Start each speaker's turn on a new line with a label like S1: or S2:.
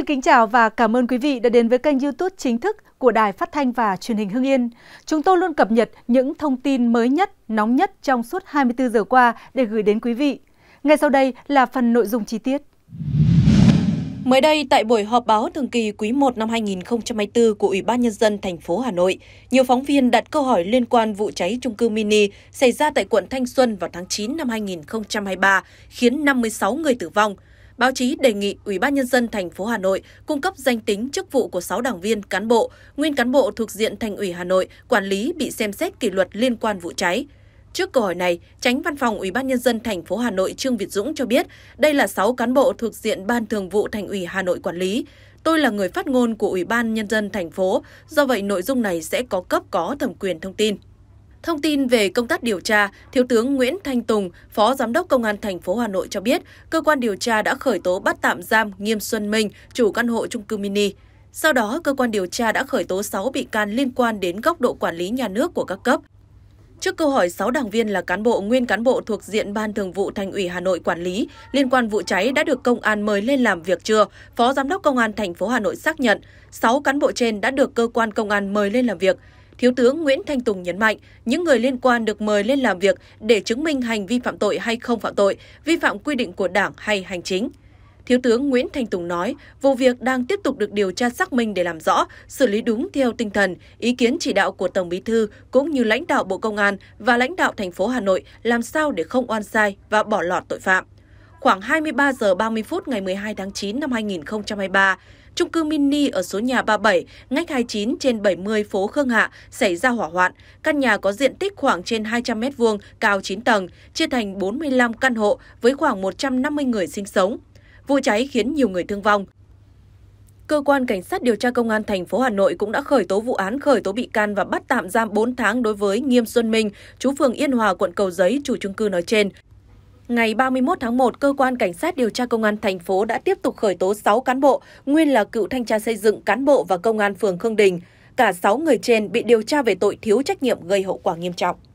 S1: Xin kính chào và cảm ơn quý vị đã đến với kênh youtube chính thức của Đài Phát Thanh và Truyền hình Hưng Yên. Chúng tôi luôn cập nhật những thông tin mới nhất, nóng nhất trong suốt 24 giờ qua để gửi đến quý vị. Ngay sau đây là phần nội dung chi tiết.
S2: Mới đây, tại buổi họp báo thường kỳ quý 1 năm 2024 của Ủy ban Nhân dân thành phố Hà Nội, nhiều phóng viên đặt câu hỏi liên quan vụ cháy trung cư mini xảy ra tại quận Thanh Xuân vào tháng 9 năm 2023, khiến 56 người tử vong – báo chí đề nghị Ủy ban nhân dân thành phố Hà Nội cung cấp danh tính chức vụ của 6 đảng viên cán bộ, nguyên cán bộ thuộc diện Thành ủy Hà Nội quản lý bị xem xét kỷ luật liên quan vụ cháy. Trước câu hỏi này, Tránh Văn phòng Ủy ban nhân dân thành phố Hà Nội Trương Việt Dũng cho biết, đây là 6 cán bộ thuộc diện Ban Thường vụ Thành ủy Hà Nội quản lý. Tôi là người phát ngôn của Ủy ban nhân dân thành phố, do vậy nội dung này sẽ có cấp có thẩm quyền thông tin. Thông tin về công tác điều tra, Thiếu tướng Nguyễn Thanh Tùng, Phó Giám đốc Công an thành phố Hà Nội cho biết, cơ quan điều tra đã khởi tố bắt tạm giam Nghiêm Xuân Minh, chủ căn hộ chung cư mini. Sau đó, cơ quan điều tra đã khởi tố 6 bị can liên quan đến góc độ quản lý nhà nước của các cấp. Trước câu hỏi 6 đảng viên là cán bộ, nguyên cán bộ thuộc diện Ban Thường vụ Thành ủy Hà Nội quản lý liên quan vụ cháy đã được công an mời lên làm việc chưa, Phó Giám đốc Công an thành phố Hà Nội xác nhận 6 cán bộ trên đã được cơ quan công an mời lên làm việc. Thiếu tướng Nguyễn Thanh Tùng nhấn mạnh, những người liên quan được mời lên làm việc để chứng minh hành vi phạm tội hay không phạm tội, vi phạm quy định của Đảng hay hành chính. Thiếu tướng Nguyễn Thanh Tùng nói, vụ việc đang tiếp tục được điều tra xác minh để làm rõ, xử lý đúng theo tinh thần, ý kiến chỉ đạo của Tổng Bí thư cũng như lãnh đạo Bộ Công an và lãnh đạo thành phố Hà Nội làm sao để không oan sai và bỏ lọt tội phạm khoảng 23 giờ 30 phút ngày 12 tháng 9 năm 2023, trung cư mini ở số nhà 37, ngách 29 trên 70 phố Khương Hạ xảy ra hỏa hoạn. Căn nhà có diện tích khoảng trên 200 m2, cao 9 tầng, chia thành 45 căn hộ với khoảng 150 người sinh sống. Vụ cháy khiến nhiều người thương vong. Cơ quan Cảnh sát điều tra Công an thành phố Hà Nội cũng đã khởi tố vụ án, khởi tố bị can và bắt tạm giam 4 tháng đối với Nghiêm Xuân Minh, chú phường Yên Hòa, quận Cầu Giấy, chủ chung cư nói trên ngày 31 tháng 1, cơ quan cảnh sát điều tra công an thành phố đã tiếp tục khởi tố 6 cán bộ, nguyên là cựu thanh tra xây dựng, cán bộ và công an phường Khương Đình. Cả 6 người trên bị điều tra về tội thiếu trách nhiệm gây hậu quả nghiêm trọng.